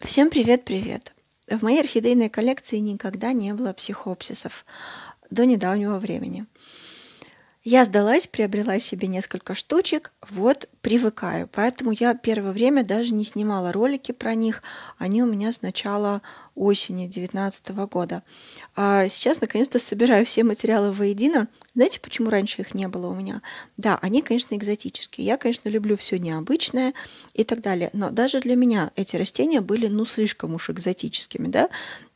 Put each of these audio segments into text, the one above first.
Всем привет-привет! В моей орхидейной коллекции никогда не было психопсисов до недавнего времени. Я сдалась, приобрела себе несколько штучек, вот привыкаю. Поэтому я первое время даже не снимала ролики про них. Они у меня с начала осени 2019 года. А сейчас, наконец-то, собираю все материалы воедино. Знаете, почему раньше их не было у меня? Да, они, конечно, экзотические. Я, конечно, люблю все необычное и так далее. Но даже для меня эти растения были, ну, слишком уж экзотическими, да.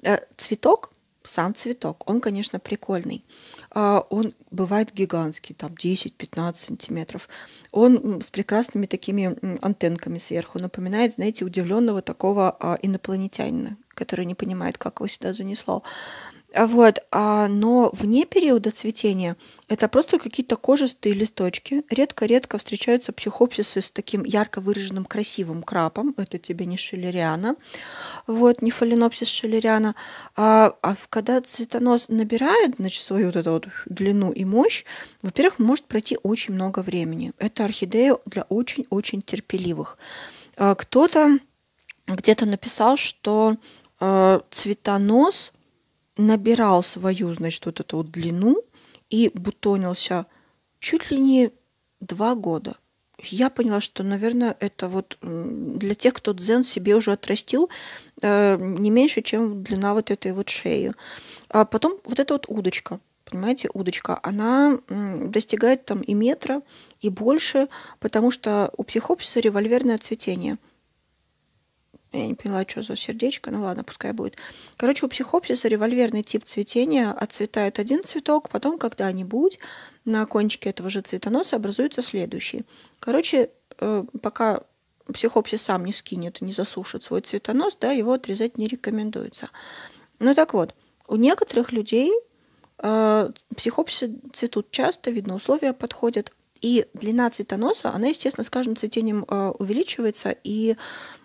Э, цветок сам цветок, он, конечно, прикольный. А, он бывает гигантский, там 10-15 сантиметров. Он с прекрасными такими антенками сверху напоминает, знаете, удивленного такого а, инопланетянина, который не понимает, как его сюда занесло. А, вот, а, но вне периода цветения это просто какие-то кожистые листочки. Редко-редко встречаются психопсисы с таким ярко выраженным красивым крапом. Это тебе не шелериана. Вот, не фаленопсис шелериана. А, а когда цветонос набирает, значит, свою вот эту вот длину и мощь, во-первых, может пройти очень много времени. Это орхидея для очень-очень терпеливых. А, кто-то где-то написал, что а, цветонос – набирал свою, значит, вот эту вот длину и бутонился чуть ли не два года. Я поняла, что, наверное, это вот для тех, кто дзен себе уже отрастил, э, не меньше, чем длина вот этой вот шеи. А потом вот эта вот удочка, понимаете, удочка, она достигает там и метра, и больше, потому что у психопсиса револьверное цветение – я не поняла, что за сердечко. Ну ладно, пускай будет. Короче, у психопсиса револьверный тип цветения. Отцветает один цветок, потом когда-нибудь на кончике этого же цветоноса образуется следующий. Короче, э, пока психопсис сам не скинет, не засушит свой цветонос, да, его отрезать не рекомендуется. Ну так вот, у некоторых людей э, психопсисы цветут часто, видно, условия подходят, и длина цветоноса, она, естественно, с каждым цветением э, увеличивается, и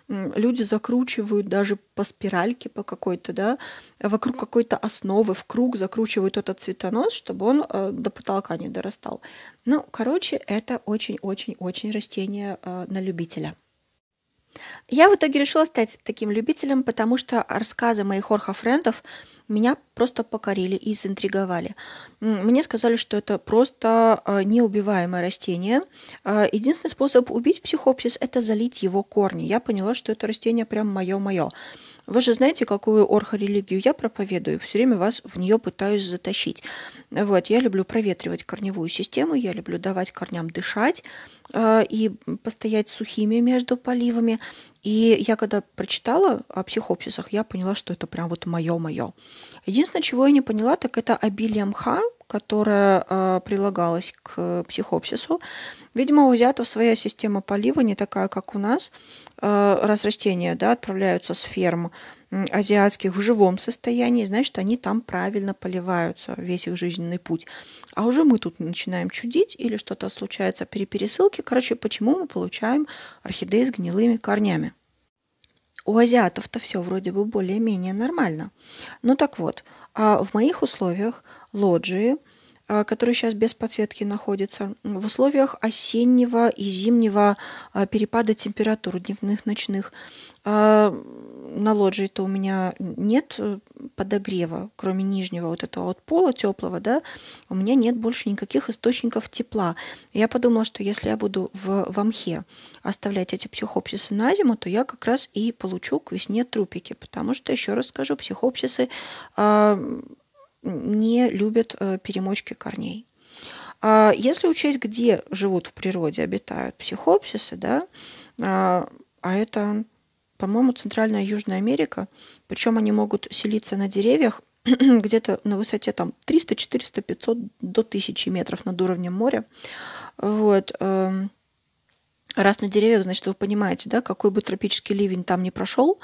люди закручивают даже по спиральке по какой-то, да, вокруг какой-то основы, в круг закручивают этот цветонос, чтобы он э, до потолка не дорастал. Ну, короче, это очень-очень-очень растение э, на любителя. Я в итоге решила стать таким любителем, потому что рассказы моих орхофрендов меня просто покорили и заинтриговали. Мне сказали, что это просто э, неубиваемое растение. Э, единственный способ убить психопсис – это залить его корни. Я поняла, что это растение прям мое-мое. -моё. -моё. Вы же знаете, какую орхорелигию я проповедую, все время вас в нее пытаюсь затащить. Вот, я люблю проветривать корневую систему, я люблю давать корням дышать э, и постоять сухими между поливами. И я когда прочитала о психопсисах, я поняла, что это прям вот мое-мое. Единственное, чего я не поняла, так это обилие мха, которая э, прилагалась к психопсису. Видимо, у азиатов своя система полива, не такая, как у нас. Э, а, раз растения да, отправляются с ферм азиатских в живом состоянии, значит, они там правильно поливаются, весь их жизненный путь. А уже мы тут начинаем чудить или что-то случается при пересылке. Короче, почему мы получаем орхидеи с гнилыми корнями? У азиатов-то все вроде бы более-менее нормально. Ну так вот, а в моих условиях лоджии а, который сейчас без подсветки находится, в условиях осеннего и зимнего а, перепада температур дневных, ночных. А, на лоджии-то у меня нет э, подогрева, кроме нижнего вот этого вот пола теплого, да, у меня нет больше никаких источников тепла. Я подумала, что если я буду в, в мхе оставлять эти психопсисы на зиму, то я как раз и получу к весне трупики, потому что, еще раз скажу, психопсисы не любят э, перемочки корней. А если учесть, где живут в природе, обитают психопсисы, да, а, а это, по-моему, Центральная и Южная Америка, причем они могут селиться на деревьях где-то на высоте там 300, 400, 500 до 1000 метров над уровнем моря. Вот. Эм, раз на деревьях, значит, вы понимаете, да, какой бы тропический ливень там не прошел,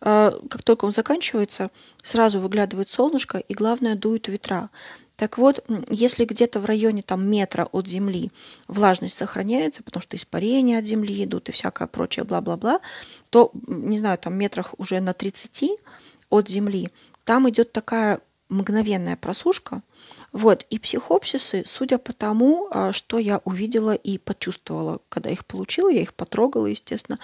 э, как только он заканчивается, сразу выглядывает солнышко и, главное, дуют ветра. Так вот, если где-то в районе там, метра от земли влажность сохраняется, потому что испарения от земли идут и всякое прочее, бла-бла-бла, то, не знаю, там метрах уже на 30 от земли, там идет такая мгновенная просушка. Вот, и психопсисы, судя по тому, а, что я увидела и почувствовала, когда их получила, я их потрогала, естественно,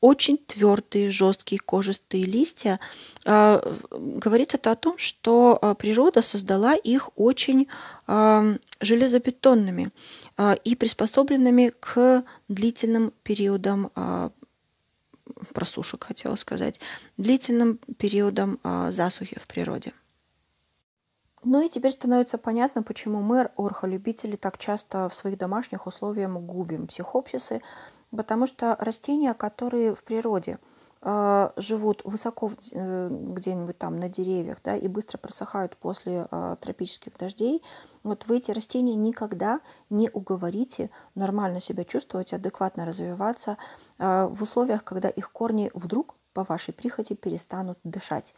очень твердые, жесткие кожистые листья. А, говорит это о том, что а, природа создала их очень железобетонными и приспособленными к длительным периодам просушек, хотела сказать, длительным периодом засухи в природе. Ну и теперь становится понятно, почему мы, орхолюбители, так часто в своих домашних условиях губим психопсисы, потому что растения, которые в природе э, живут высоко э, где-нибудь там на деревьях да, и быстро просыхают после э, тропических дождей, вот вы эти растения никогда не уговорите нормально себя чувствовать, адекватно развиваться э, в условиях, когда их корни вдруг по вашей прихоти перестанут дышать.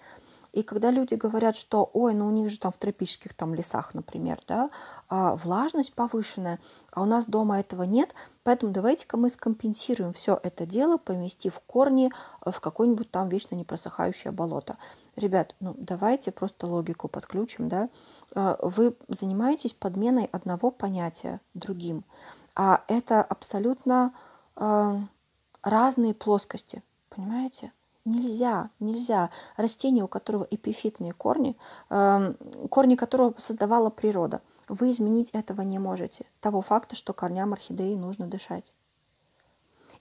И когда люди говорят, что, ой, ну у них же там в тропических там лесах, например, да, а, влажность повышенная, а у нас дома этого нет, поэтому давайте-ка мы скомпенсируем все это дело, поместив корни э, в какое-нибудь там вечно непросыхающее болото. Ребят, ну давайте просто логику подключим, да. Э, вы занимаетесь подменой одного понятия другим, а это абсолютно э, разные плоскости, понимаете? Нельзя, нельзя. Растение, у которого эпифитные корни, эм, корни которого создавала природа, вы изменить этого не можете. Того факта, что корням орхидеи нужно дышать.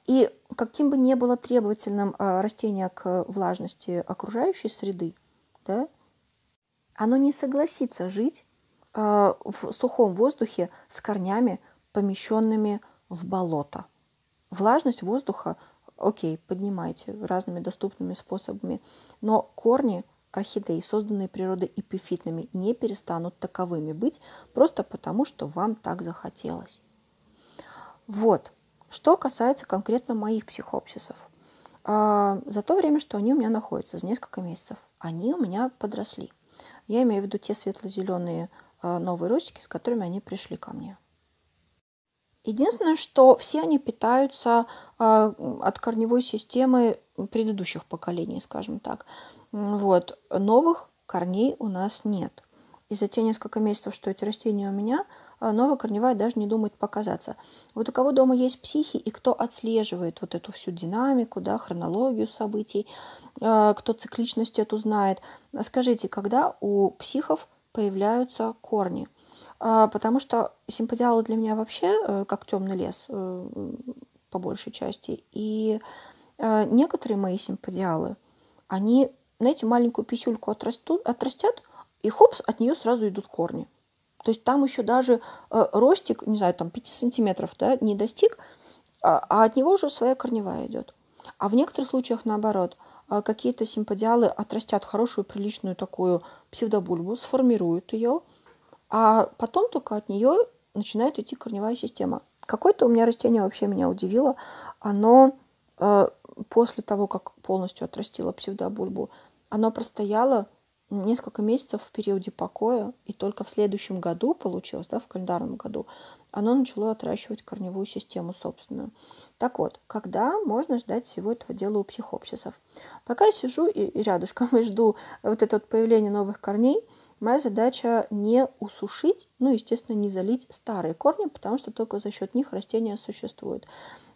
И каким бы ни было требовательным э, растение к влажности окружающей среды, да, оно не согласится жить э, в сухом воздухе с корнями, помещенными в болото. Влажность воздуха окей, поднимайте разными доступными способами. Но корни орхидей, созданные природой эпифитными, не перестанут таковыми быть, просто потому, что вам так захотелось. Вот. Что касается конкретно моих психопсисов. А, за то время, что они у меня находятся, за несколько месяцев, они у меня подросли. Я имею в виду те светло-зеленые а, новые ростики, с которыми они пришли ко мне. Единственное, что все они питаются а, от корневой системы предыдущих поколений, скажем так. Вот. Новых корней у нас нет. И за те несколько месяцев, что эти растения у меня, а, новая корневая даже не думает показаться. Вот у кого дома есть психи и кто отслеживает вот эту всю динамику, да, хронологию событий, а, кто цикличность эту знает, скажите, когда у психов появляются корни – а, потому что симпатиалы для меня вообще э, как темный лес э, по большей части. И э, некоторые мои симпатиалы, они, знаете, маленькую писюльку отрастут, отрастят, и хопс, от нее сразу идут корни. То есть там еще даже ростик, не знаю, там 5 сантиметров да, не достиг, а, а от него уже своя корневая идет. А в некоторых случаях наоборот, какие-то симподиалы отрастят хорошую, приличную такую псевдобульбу, сформируют ее – а потом только от нее начинает идти корневая система. Какое-то у меня растение вообще меня удивило. Оно э, после того, как полностью отрастило псевдобульбу, оно простояло несколько месяцев в периоде покоя, и только в следующем году получилось, да, в календарном году, оно начало отращивать корневую систему собственную. Так вот, когда можно ждать всего этого дела у психопсисов? Пока я сижу и, и рядышком и жду вот это вот появление новых корней, моя задача не усушить, ну, естественно, не залить старые корни, потому что только за счет них растение существует.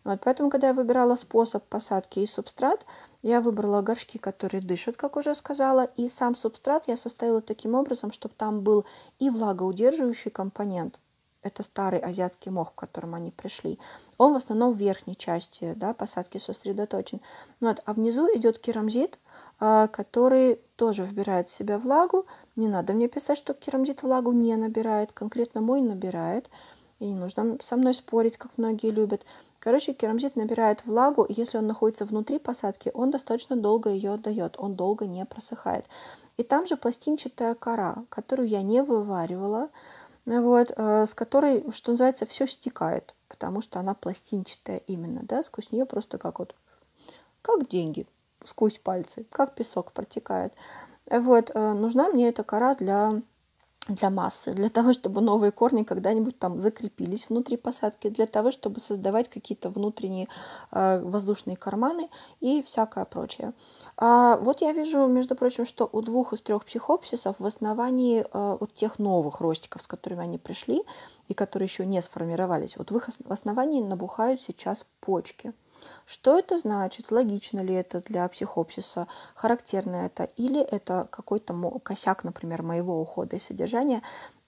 Вот, поэтому, когда я выбирала способ посадки и субстрат, я выбрала горшки, которые дышат, как уже сказала, и сам субстрат я составила таким образом, чтобы там был и влагоудерживающий компонент, это старый азиатский мох, к которому они пришли. Он в основном в верхней части да, посадки сосредоточен. Ну вот, а внизу идет керамзит, а, который тоже вбирает в себя влагу. Не надо мне писать, что керамзит влагу не набирает. Конкретно мой набирает. И не нужно со мной спорить, как многие любят. Короче, керамзит набирает влагу, и если он находится внутри посадки, он достаточно долго ее отдает, он долго не просыхает. И там же пластинчатая кора, которую я не вываривала, вот, э, с которой, что называется, все стекает, потому что она пластинчатая именно, да, сквозь нее просто как вот, как деньги, сквозь пальцы, как песок протекает. Вот, э, нужна мне эта кора для для массы, для того, чтобы новые корни когда-нибудь там закрепились внутри посадки, для того, чтобы создавать какие-то внутренние э, воздушные карманы и всякое прочее. А вот я вижу, между прочим, что у двух из трех психопсисов в основании э, вот тех новых ростиков, с которыми они пришли и которые еще не сформировались, вот в их основании набухают сейчас почки. Что это значит? Логично ли это для психопсиса? Характерно это? Или это какой-то косяк, например, моего ухода и содержания?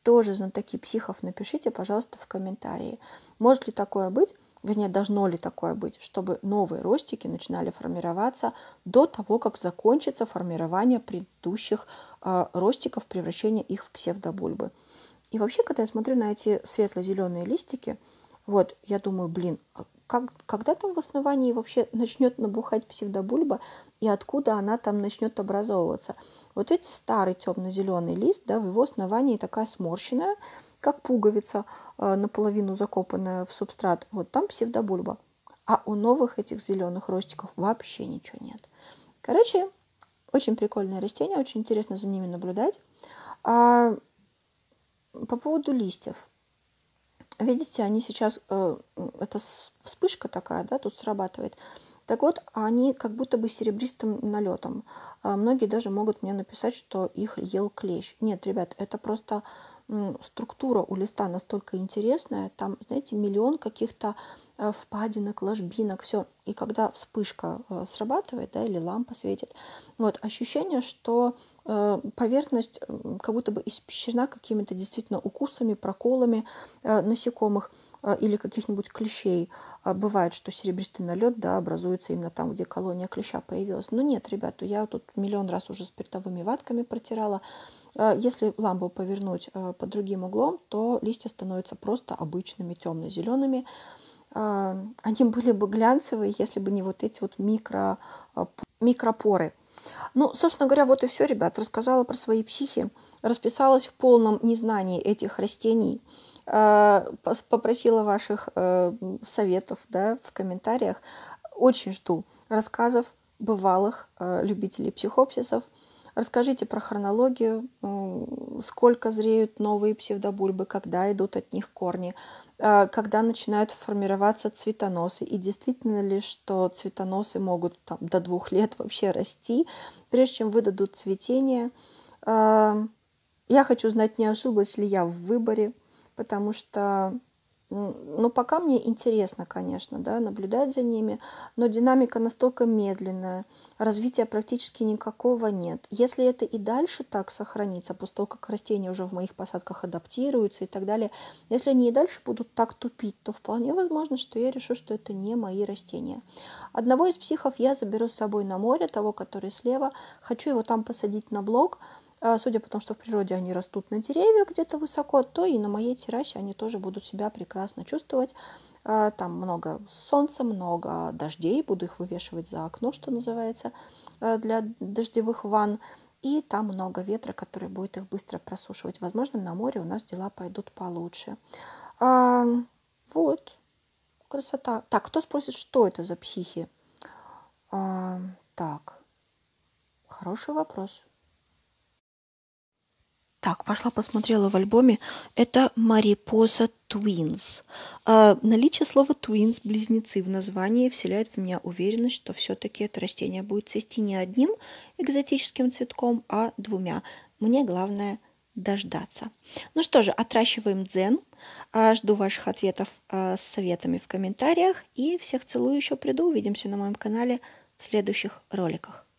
Тоже знатоки психов напишите, пожалуйста, в комментарии. Может ли такое быть? Вернее, должно ли такое быть, чтобы новые ростики начинали формироваться до того, как закончится формирование предыдущих э, ростиков, превращение их в псевдобульбы. И вообще, когда я смотрю на эти светло-зеленые листики, вот, я думаю, блин, а как, когда там в основании вообще начнет набухать псевдобульба и откуда она там начнет образовываться. Вот эти старый темно-зеленый лист, да, в его основании такая сморщенная, как пуговица, э, наполовину закопанная в субстрат. Вот там псевдобульба. А у новых этих зеленых ростиков вообще ничего нет. Короче, очень прикольное растение, очень интересно за ними наблюдать. А по поводу листьев. Видите, они сейчас, э, это вспышка такая, да, тут срабатывает. Так вот, они как будто бы серебристым налетом. Э, многие даже могут мне написать, что их ел клещ. Нет, ребят, это просто э, структура у листа настолько интересная. Там, знаете, миллион каких-то Э, впадинок, ложбинок, все. И когда вспышка э, срабатывает, да, или лампа светит, вот, ощущение, что э, поверхность как будто бы испещрена какими-то действительно укусами, проколами насекомых или каких-нибудь клещей. А бывает, что серебристый налет да, образуется именно там, где колония клеща появилась. Но нет, ребята, я тут миллион раз уже спиртовыми ватками протирала. Если лампу повернуть под другим углом, то листья становятся просто обычными темно-зелеными они были бы глянцевые, если бы не вот эти вот микро, а, микропоры. Ну, собственно говоря, вот и все, ребят. Рассказала про свои психи, расписалась в полном незнании этих растений, а, попросила ваших а, советов да, в комментариях. Очень жду рассказов бывалых любителей психопсисов. Расскажите про хронологию, сколько зреют новые псевдобульбы, когда идут от них корни, а, когда начинают формироваться цветоносы. И действительно ли, что цветоносы могут там, до двух лет вообще расти, прежде чем выдадут цветение. А, я хочу знать, не ошиблась ли я в выборе, потому что но пока мне интересно, конечно, да, наблюдать за ними, но динамика настолько медленная, развития практически никакого нет. Если это и дальше так сохранится, после того, как растения уже в моих посадках адаптируются и так далее, если они и дальше будут так тупить, то вполне возможно, что я решу, что это не мои растения. Одного из психов я заберу с собой на море, того, который слева, хочу его там посадить на блок, а, судя по тому, что в природе они растут на деревьях где-то высоко, то и на моей террасе они тоже будут себя прекрасно чувствовать. А, там много солнца, много дождей, буду их вывешивать за окно, что называется, а, для дождевых ванн. И там много ветра, который будет их быстро просушивать. Возможно, на море у нас дела пойдут получше. А, вот, красота. Так, кто спросит, что это за психи? А, так, хороший вопрос. Так, пошла посмотрела в альбоме. Это Марипоса Twins. А, наличие слова Твинс, близнецы в названии, вселяет в меня уверенность, что все-таки это растение будет цвести не одним экзотическим цветком, а двумя. Мне главное дождаться. Ну что же, отращиваем дзен. А, жду ваших ответов а, с советами в комментариях. И всех целую, еще приду. Увидимся на моем канале в следующих роликах.